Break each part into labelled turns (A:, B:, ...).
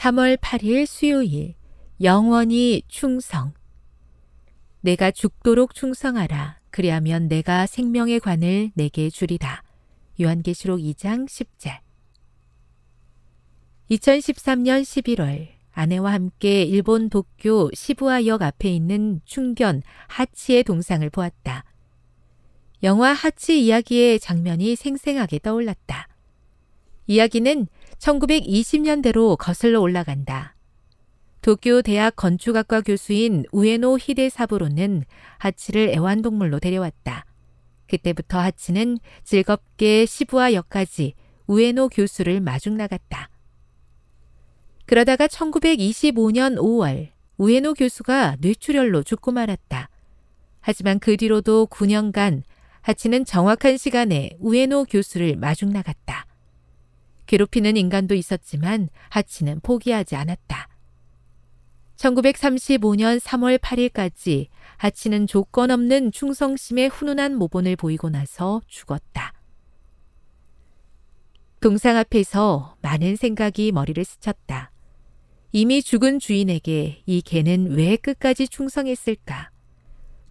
A: 3월 8일 수요일 영원히 충성 내가 죽도록 충성하라 그리하면 내가 생명의 관을 내게 주리라. 요한계시록 2장 10절 2013년 11월 아내와 함께 일본 도쿄 시부아역 앞에 있는 충견 하치의 동상을 보았다. 영화 하치 이야기의 장면이 생생하게 떠올랐다. 이야기는 1920년대로 거슬러 올라간다. 도쿄 대학 건축학과 교수인 우에노 히데사부로는 하치를 애완동물로 데려왔다. 그때부터 하치는 즐겁게 시부와역까지 우에노 교수를 마중 나갔다. 그러다가 1925년 5월 우에노 교수가 뇌출혈로 죽고 말았다. 하지만 그 뒤로도 9년간 하치는 정확한 시간에 우에노 교수를 마중 나갔다. 괴롭히는 인간도 있었지만 하치는 포기하지 않았다. 1935년 3월 8일까지 하치는 조건 없는 충성심의 훈훈한 모본을 보이고 나서 죽었다. 동상 앞에서 많은 생각이 머리를 스쳤다. 이미 죽은 주인에게 이 개는 왜 끝까지 충성했을까?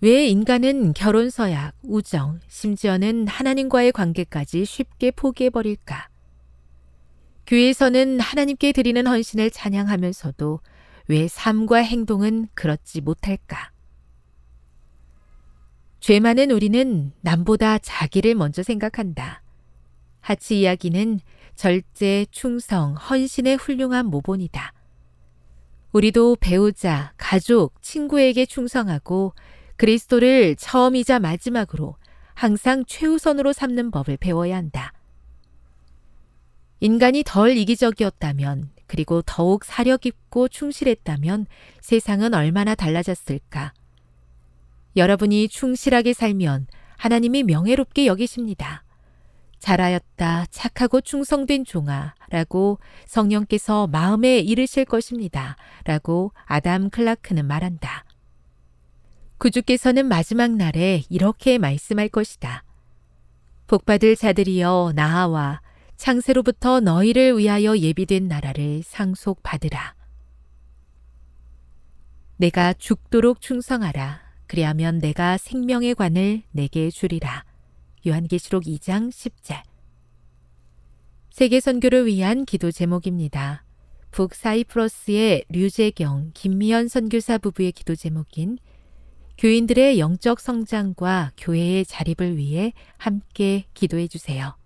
A: 왜 인간은 결혼 서약, 우정, 심지어는 하나님과의 관계까지 쉽게 포기해버릴까? 교회에서는 하나님께 드리는 헌신을 찬양하면서도 왜 삶과 행동은 그렇지 못할까? 죄 많은 우리는 남보다 자기를 먼저 생각한다. 하치 이야기는 절제, 충성, 헌신의 훌륭한 모본이다. 우리도 배우자, 가족, 친구에게 충성하고 그리스도를 처음이자 마지막으로 항상 최우선으로 삼는 법을 배워야 한다. 인간이 덜 이기적이었다면, 그리고 더욱 사려 깊고 충실했다면 세상은 얼마나 달라졌을까. 여러분이 충실하게 살면 하나님이 명예롭게 여기십니다. 잘하였다, 착하고 충성된 종아, 라고 성령께서 마음에 이르실 것입니다. 라고 아담 클라크는 말한다. 구주께서는 마지막 날에 이렇게 말씀할 것이다. 복받을 자들이여 나아와 창세로부터 너희를 위하여 예비된 나라를 상속받으라. 내가 죽도록 충성하라. 그리하면 내가 생명의 관을 내게 주리라. 요한계시록 2장 10절. 세계 선교를 위한 기도 제목입니다. 북사이프러스의 류재경, 김미연 선교사 부부의 기도 제목인 교인들의 영적 성장과 교회의 자립을 위해 함께 기도해 주세요.